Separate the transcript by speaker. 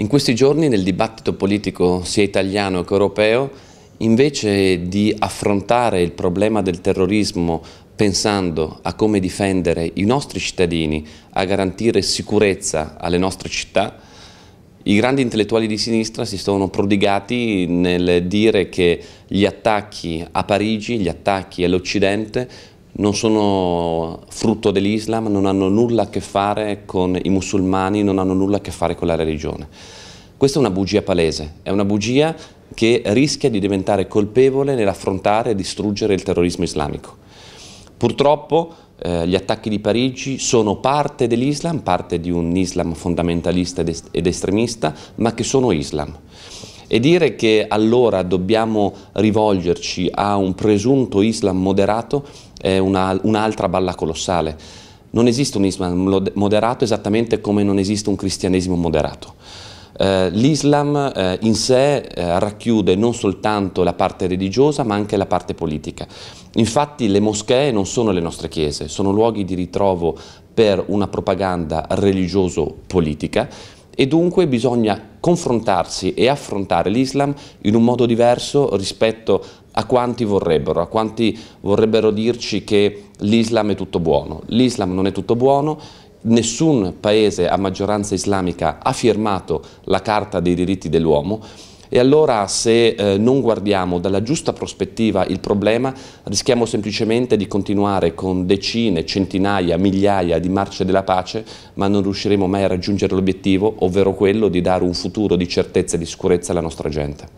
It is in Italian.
Speaker 1: In questi giorni nel dibattito politico sia italiano che europeo invece di affrontare il problema del terrorismo pensando a come difendere i nostri cittadini, a garantire sicurezza alle nostre città, i grandi intellettuali di sinistra si sono prodigati nel dire che gli attacchi a Parigi, gli attacchi all'Occidente non sono frutto dell'Islam, non hanno nulla a che fare con i musulmani, non hanno nulla a che fare con la religione. Questa è una bugia palese, è una bugia che rischia di diventare colpevole nell'affrontare e distruggere il terrorismo islamico. Purtroppo eh, gli attacchi di Parigi sono parte dell'Islam, parte di un Islam fondamentalista ed, ed estremista, ma che sono Islam. E dire che allora dobbiamo rivolgerci a un presunto Islam moderato è un'altra balla colossale. Non esiste un Islam moderato esattamente come non esiste un cristianesimo moderato. Eh, L'Islam eh, in sé eh, racchiude non soltanto la parte religiosa ma anche la parte politica. Infatti le moschee non sono le nostre chiese, sono luoghi di ritrovo per una propaganda religioso-politica e dunque bisogna confrontarsi e affrontare l'Islam in un modo diverso rispetto a quanti vorrebbero, a quanti vorrebbero dirci che l'Islam è tutto buono. L'Islam non è tutto buono, nessun paese a maggioranza islamica ha firmato la Carta dei diritti dell'uomo, e allora se eh, non guardiamo dalla giusta prospettiva il problema rischiamo semplicemente di continuare con decine, centinaia, migliaia di marce della pace ma non riusciremo mai a raggiungere l'obiettivo ovvero quello di dare un futuro di certezza e di sicurezza alla nostra gente.